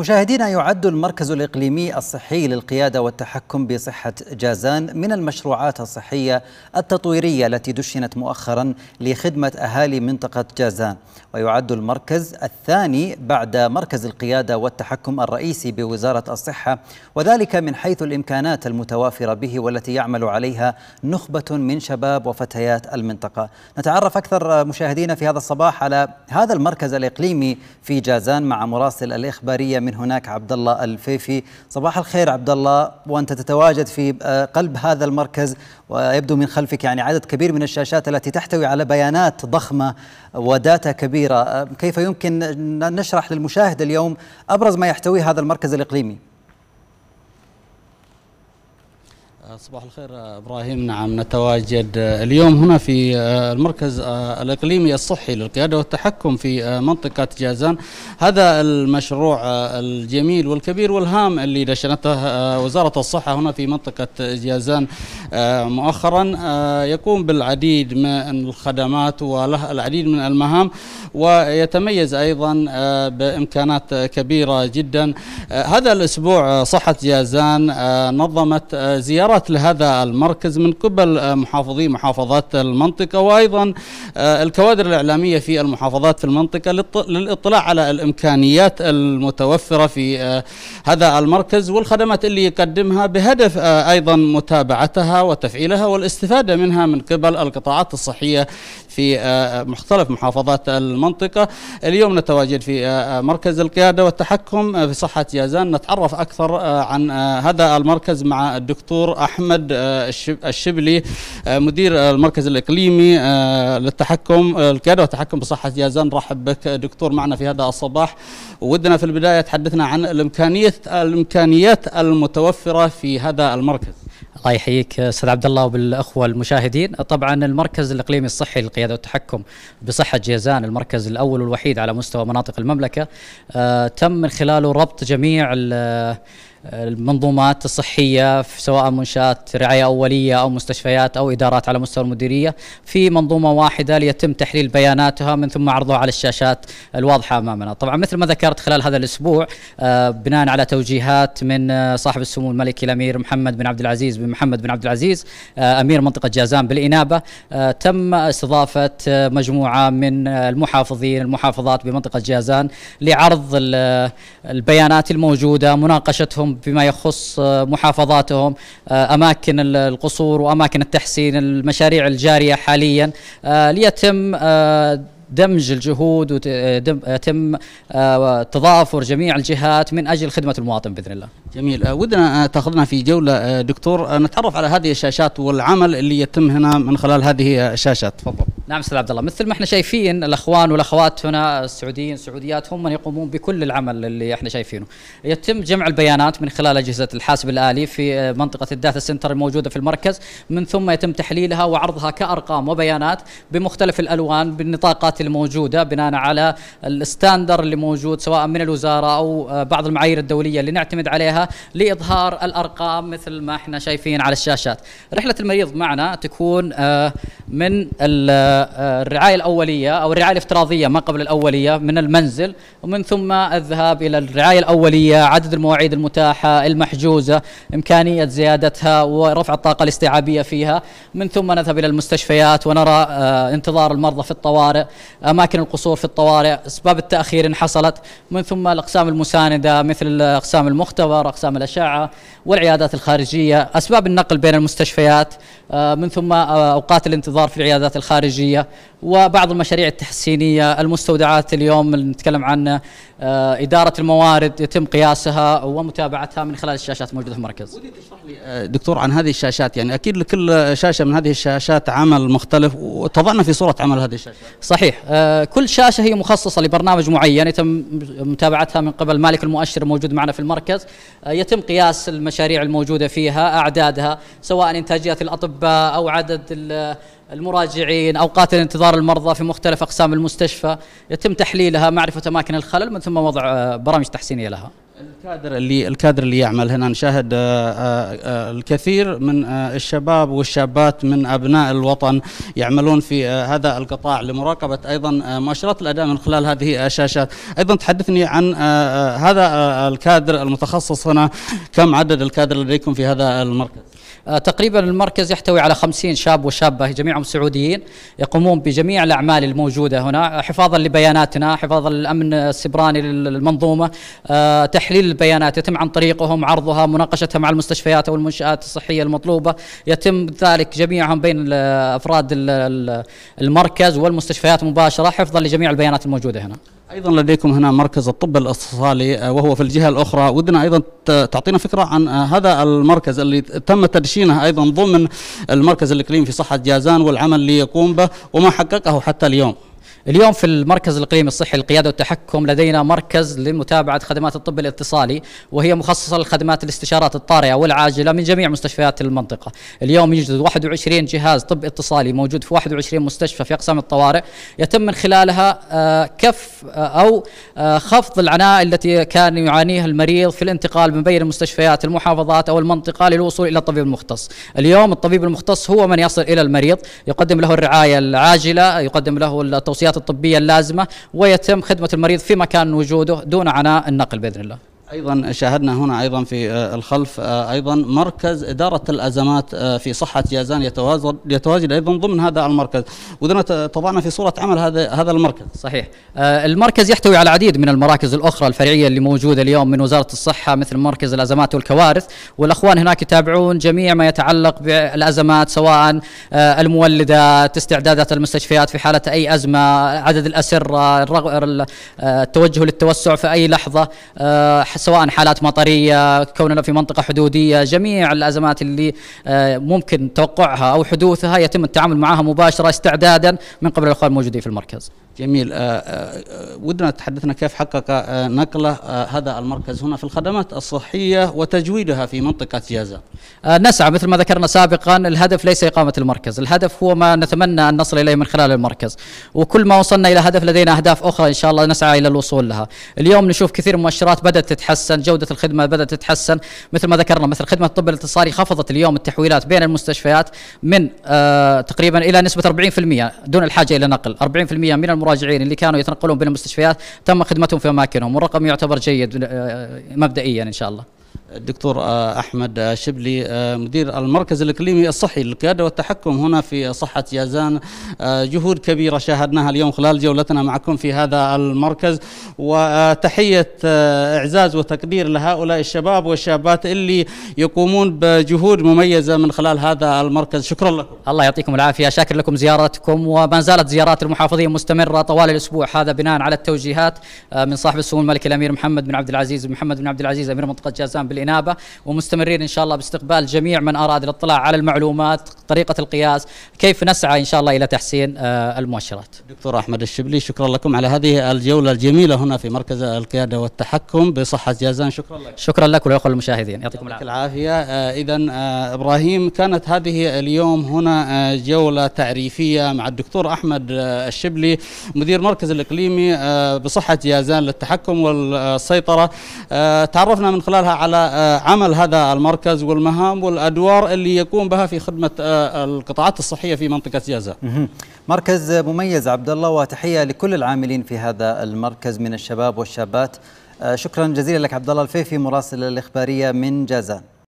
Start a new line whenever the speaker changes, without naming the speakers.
مشاهدينا يعد المركز الإقليمي الصحي للقيادة والتحكم بصحة جازان من المشروعات الصحية التطويرية التي دشنت مؤخرا لخدمة أهالي منطقة جازان ويعد المركز الثاني بعد مركز القيادة والتحكم الرئيسي بوزارة الصحة وذلك من حيث الإمكانات المتوافرة به والتي يعمل عليها نخبة من شباب وفتيات المنطقة نتعرف أكثر مشاهدينا في هذا الصباح على هذا المركز الإقليمي في جازان مع مراسل الإخبارية من من هناك عبد الله الفيفي صباح الخير عبد الله وانت تتواجد في آه، قلب هذا المركز ويبدو من خلفك يعني عدد كبير من الشاشات التي تحتوي على بيانات ضخمه وداتا كبيره آه، كيف يمكن ان نشرح للمشاهد اليوم ابرز ما يحتويه هذا المركز الاقليمي صباح الخير آه، ابراهيم نعم نتواجد آه، اليوم هنا في آه، المركز الاقليمي الصحي للقياده والتحكم في منطقه جازان هذا المشروع الجميل والكبير والهام اللي دشنته وزاره الصحه هنا في منطقه جازان مؤخرا يقوم بالعديد من الخدمات وله العديد من المهام ويتميز ايضا بامكانات كبيره جدا هذا الاسبوع صحه جازان نظمت زياره زيارات لهذا المركز من قبل آه، محافظي محافظات المنطقة وأيضا آه، الكوادر الإعلامية في المحافظات في المنطقة للإطلاع على الإمكانيات المتوفرة في آه، هذا المركز والخدمات اللي يقدمها بهدف أيضا متابعتها وتفعيلها والاستفادة منها من قبل القطاعات الصحية في مختلف محافظات المنطقة اليوم نتواجد في مركز القيادة والتحكم في صحة يازان نتعرف أكثر عن هذا المركز مع الدكتور احمد آه، الشبلي آه، مدير المركز الاقليمي آه، للتحكم القياده والتحكم بصحه جازان رحب بك دكتور معنا في هذا الصباح ودنا في البدايه تحدثنا عن الامكانيه الامكانيات المتوفره في هذا المركز الله يحييك استاذ عبد الله
وبالاخوه المشاهدين، طبعا المركز الاقليمي الصحي للقياده والتحكم بصحه جيزان المركز الاول والوحيد على مستوى مناطق المملكه تم من خلاله ربط جميع المنظومات الصحية سواء منشآت رعاية أولية أو مستشفيات أو إدارات على مستوى المديرية في منظومة واحدة ليتم تحليل بياناتها من ثم عرضها على الشاشات الواضحة أمامنا طبعا مثل ما ذكرت خلال هذا الأسبوع آه، بناء على توجيهات من آه، صاحب السمو الملكي الأمير محمد بن عبد العزيز بن محمد بن عبد العزيز آه، أمير منطقة جازان بالإنابة تم استضافة مجموعة من المحافظين المحافظات بمنطقة جازان لعرض البيانات الموجودة مناقشتهم لهم فيما يخص آه، محافظاتهم آه، أماكن القصور وأماكن التحسين المشاريع الجارية حاليا آه، ليتم دمج الجهود وتم آه، آه، آه، تضافر جميع الجهات من اجل خدمه المواطن باذن الله.
جميل ودنا تاخذنا في جوله دكتور نتعرف على هذه الشاشات والعمل اللي يتم هنا من خلال هذه الشاشات تفضل. نعم استاذ عبد الله مثل ما احنا شايفين الاخوان
والاخوات هنا السعوديين السعوديات هم من يقومون بكل العمل اللي احنا شايفينه. يتم جمع البيانات من خلال اجهزه الحاسب الالي في منطقه الداتا سنتر الموجوده في المركز من ثم يتم تحليلها وعرضها كارقام وبيانات بمختلف الالوان بالنطاقات الموجودة بناء على الستاندر اللي موجود سواء من الوزارة أو آه، بعض المعايير الدولية اللي نعتمد عليها لإظهار الأرقام مثل ما احنا شايفين على الشاشات رحلة المريض معنا تكون آه، من آه، الرعاية الأولية أو الرعاية الافتراضية ما قبل الأولية من المنزل ومن ثم الذهاب إلى الرعاية الأولية عدد المواعيد المتاحة المحجوزة إمكانية زيادتها ورفع الطاقة الاستيعابية فيها من ثم نذهب إلى المستشفيات ونرى انتظار المرضى في الطوارئ اماكن القصور في الطوارئ اسباب التاخير ان حصلت من ثم الاقسام المسانده مثل اقسام المختبر اقسام الاشعه والعيادات الخارجيه اسباب النقل بين المستشفيات آه، من ثم آه، اوقات الانتظار في العيادات الخارجيه وبعض المشاريع التحسينيه المستودعات اليوم اللي نتكلم عن آه، اداره الموارد يتم قياسها ومتابعتها من خلال الشاشات الموجوده في المركز
دكتور عن هذه الشاشات يعني اكيد لكل شاشه من هذه الشاشات عمل مختلف وتضعنا في صوره عمل هذه الشاشات صحيح آه، كل
شاشة هي مخصصة لبرنامج معين يتم متابعتها من قبل مالك المؤشر الموجود معنا في المركز آه، يتم قياس المشاريع الموجودة فيها أعدادها سواء إنتاجيات الأطباء أو عدد المراجعين اوقات انتظار المرضى في مختلف اقسام المستشفى يتم تحليلها معرفه اماكن الخلل من ثم وضع آه، برامج تحسينيه لها
الكادر اللي الكادر اللي يعمل هنا نشاهد آه، آه، آه، الكثير من الشباب والشابات من ابناء الوطن يعملون في هذا القطاع لمراقبه ايضا مؤشرات الاداء من خلال هذه الشاشات، ايضا تحدثني عن هذا الكادر المتخصص هنا كم عدد الكادر لديكم في هذا المركز؟ آه، تقريبا المركز يحتوي على
50 شاب وشابة جميعهم سعوديين يقومون بجميع الأعمال الموجودة هنا حفاظا لبياناتنا حفاظا للأمن السبراني للمنظومة آه، تحليل البيانات يتم عن طريقهم عرضها مناقشتها مع المستشفيات أو المنشآت الصحية المطلوبة يتم ذلك جميعهم بين أفراد المركز والمستشفيات مباشرة حفظا لجميع البيانات الموجودة هنا
ايضا لديكم هنا مركز الطب الاتصالي آه، وهو في الجهه الاخرى ودنا ايضا تعطينا فكره عن آه، هذا المركز اللي تم تدشينه ايضا ضمن المركز الاقليمي في صحه جازان والعمل اللي يقوم به وما حققه حتى اليوم اليوم في المركز
الاقليمي الصحي للقياده والتحكم لدينا مركز لمتابعه خدمات الطب الاتصالي وهي مخصصه لخدمات الاستشارات الطارئه والعاجله من جميع مستشفيات المنطقه. اليوم يوجد 21 جهاز طب اتصالي موجود في 21 مستشفى في اقسام الطوارئ يتم من خلالها آه، كف آه، او آه، خفض العناء التي كان يعانيها المريض في الانتقال من بين المستشفيات المحافظات او المنطقه للوصول الى الطبيب المختص. اليوم الطبيب المختص هو من يصل الى المريض يقدم له الرعايه العاجله يقدم له التوصيات الاحتياطات الطبيه اللازمه ويتم خدمه المريض في مكان وجوده دون عناء النقل باذن الله
ايضا شاهدنا هنا ايضا في آه، الخلف آه، ايضا مركز اداره الازمات آه، في صحه جازان يتواجد يتواجد ايضا ضمن هذا المركز ودنا تضعنا في صوره عمل هذا هذا المركز صحيح
المركز يحتوي على العديد من المراكز الاخرى الفرعيه اللي موجوده اليوم من وزاره الصحه مثل مركز الازمات والكوارث والاخوان هناك يتابعون جميع ما يتعلق بالازمات سواء المولدات استعدادات المستشفيات في حاله اي ازمه عدد الاسره التوجه للتوسع في اي لحظه سواء حالات مطريه كوننا في منطقه حدوديه جميع الازمات اللي آه، ممكن توقعها او حدوثها يتم التعامل معها مباشره استعدادا من قبل الاخوان الموجودين في المركز.
جميل آه، آه، ودنا تحدثنا كيف حقق نقله هذا المركز هنا في الخدمات الصحيه وتجويدها في منطقه جازه.
نسعى مثل ما ذكرنا سابقا الهدف ليس اقامه المركز، الهدف هو ما نتمنى ان نصل اليه من خلال المركز، وكل ما وصلنا الى هدف لدينا اهداف اخرى ان شاء الله نسعى الى الوصول لها. اليوم نشوف كثير من المؤشرات بدات تتحسن تتحسن جودة الخدمة بدأت تتحسن مثل ما ذكرنا مثل خدمة الطب الاتصالي خفضت اليوم التحويلات بين المستشفيات من آه تقريبا إلى نسبة 40% دون الحاجة إلى نقل 40% من المراجعين اللي كانوا يتنقلون بين المستشفيات تم خدمتهم في أماكنهم والرقم يعتبر جيد آه، مبدئيا إن شاء الله
الدكتور آه، احمد آه، شبلي آه، مدير المركز الاقليمي الصحي للقياده والتحكم هنا في صحه يازان جهود كبيره شاهدناها اليوم خلال جولتنا معكم في هذا المركز وتحيه اعزاز وتقدير لهؤلاء الشباب والشابات اللي يقومون بجهود مميزه من خلال هذا المركز شكرا لكم
الله يعطيكم العافيه شاكر لكم زيارتكم وما زالت زيارات المحافظين مستمره طوال الاسبوع هذا بناء على التوجيهات من صاحب السمو الملكي الامير محمد بن عبد العزيز محمد بن عبد العزيز امير منطقه جازان الاقسام بالإنابة ومستمرين إن شاء الله باستقبال جميع من أراد الاطلاع على المعلومات طريقة
القياس كيف نسعى إن شاء الله إلى تحسين آه، المؤشرات دكتور أحمد الشبلي شكرا لكم على هذه الجولة الجميلة هنا في مركز القيادة والتحكم بصحة جازان شكرا لك شكرا لك ولأخوة المشاهدين يعطيكم العافية آه، إذا آه، إبراهيم كانت هذه اليوم هنا جولة تعريفية مع الدكتور أحمد الشبلي مدير مركز الإقليمي بصحة جازان للتحكم والسيطرة تعرفنا من خلالها على على آه، عمل هذا المركز والمهام والأدوار اللي يقوم بها في خدمة آه، القطاعات الصحية في منطقة جازة مركز مميز عبد الله وتحية لكل العاملين في هذا المركز من الشباب والشابات آه، شكرا جزيلا لك عبد الله الفيفي مراسل الإخبارية من جازان